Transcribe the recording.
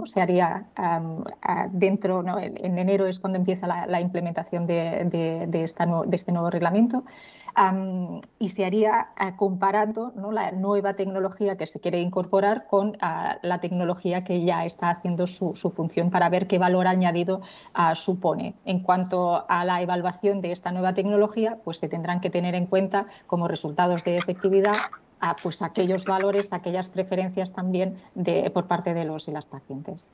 Pues, se haría dentro, en enero es cuando empieza la, implementación de, este nuevo reglamento, y se haría ah, comparando la nueva tecnología que se quiere incorporar con ah, la tecnología que ya está haciendo su, función para ver qué valor añadido ah, supone. En cuanto a la evaluación de esta nueva tecnología, pues se tendrán que tener en cuenta como resultados de efectividad a, pues, aquellos valores, aquellas preferencias también de, por parte de los y las pacientes.